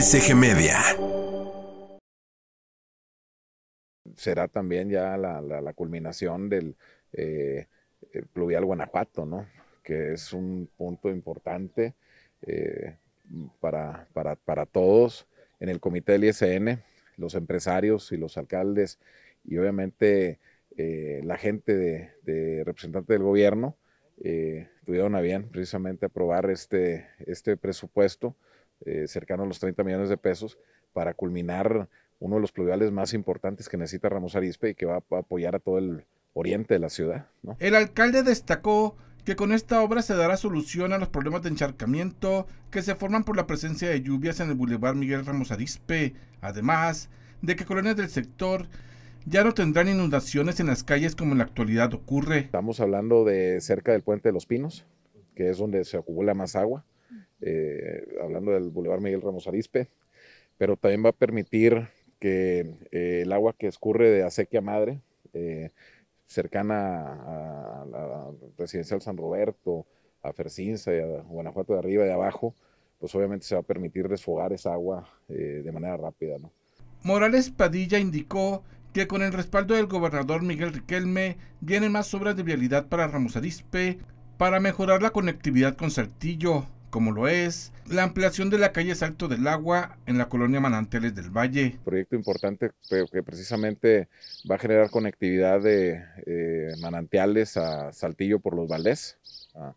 Eje Media. Será también ya la, culminación del eh, eh, pluvial Guanajuato, ¿no? Que es un punto importante eh, para, todos en el comité del ISN, los empresarios y los alcaldes y obviamente la gente de, representante del gobierno tuvieron a bien precisamente aprobar este, este presupuesto eh, cercano a los 30 millones de pesos, para culminar uno de los pluviales más importantes que necesita Ramos Arizpe y que va a apoyar a todo el oriente de la ciudad. El alcalde destacó que con esta obra se dará solución a los problemas de encharcamiento que se forman por la presencia de lluvias en el Boulevard Miguel Ramos Arizpe, además de que colonias del sector ya no tendrán inundaciones en las calles como en la actualidad ocurre. Estamos hablando de cerca del puente de los Pinos, que es donde se acumula más agua. Eh, hablando del Boulevard Miguel Ramos Arispe, pero también va a permitir que eh, el agua que escurre de acequia madre, eh, cercana a, la residencial San Roberto, a Fercinza y a Guanajuato de arriba y de abajo, pues obviamente se va a permitir desfogar esa agua de manera rápida. Morales Padilla indicó que con el respaldo del gobernador Miguel Riquelme vienen más obras de vialidad para Ramos Arispe para mejorar la conectividad con Saltillo como lo es la ampliación de la calle Salto del Agua en la colonia Manantiales del Valle. Proyecto importante que precisamente va a generar conectividad de eh, manantiales a Saltillo por los Valdés. Ah,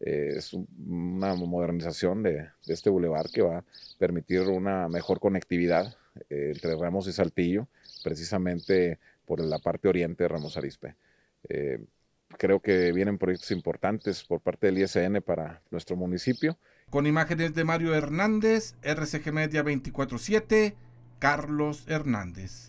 eh, es una modernización de, este bulevar que va a permitir una mejor conectividad eh, entre Ramos y Saltillo, precisamente por la parte oriente de Ramos Arispe. Creo que vienen proyectos importantes por parte del ISN para nuestro municipio. Con imágenes de Mario Hernández, RCG Media 24-7, Carlos Hernández.